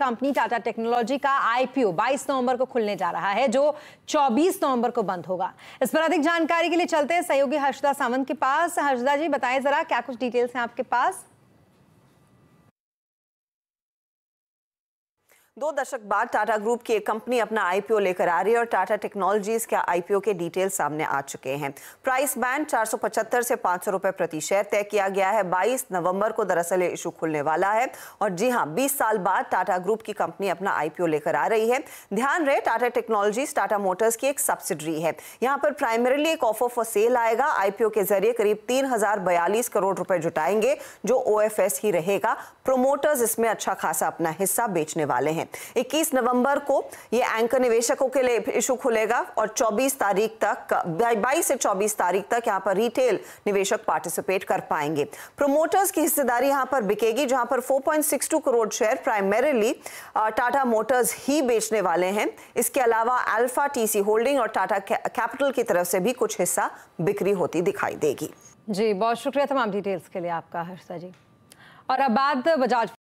company Tata technology का IPO 22 नवंबर को खुलने जा रहा है जो 24 नवंबर को बंद होगा इस पर अधिक जानकारी के लिए चलते हैं सहयोगी हर्षदा सावंत के पास हर्षदा जी बताएं जरा क्या कुछ डिटेल्स हैं आपके पास दो दशक बाद टाटा ग्रुप की एक कंपनी अपना आईपीओ लेकर आ रही है और टाटा टेक्नोलॉजीज के आईपीओ के डिटेल सामने आ चुके हैं प्राइस बैंड 475 से 500 सौ प्रति शेयर तय किया गया है 22 नवंबर को दरअसल इशू खुलने वाला है और जी हाँ 20 साल बाद टाटा ग्रुप की कंपनी अपना आईपीओ लेकर आ रही है ध्यान रहे टाटा टेक्नोलॉजीज टाटा मोटर्स की एक सब्सिडरी है यहाँ पर प्राइमरीली एक ऑफर फॉर सेल आएगा आईपीओ के जरिए करीब तीन करोड़ रुपए जुटाएंगे जो ओ ही रहेगा प्रोमोटर्स इसमें अच्छा खासा अपना हिस्सा बेचने वाले हैं 21 नवंबर को ये एंकर निवेशकों के लिए इशू खुलेगा और 24 तारीख तक 22 से 24 तारीख तक यहाँ पर रिटेल निवेशक पार्टिसिपेट कर पाएंगे प्रोमोटर्स की हिस्सेदारी यहाँ पर बिकेगी जहां पर 4.62 crore share primarily Tata motors ही बेचने वाले हैं इसके अलावा अल्फा टीसी होल्डिंग और टाटा कैपिटल की तरफ से भी कुछ हिस्सा बिक्री होती दिखाई देगी जी बहुत शुक्रिया तमाम डिटेल्स के लिए आपका हर्षा जी और अब बात बजाज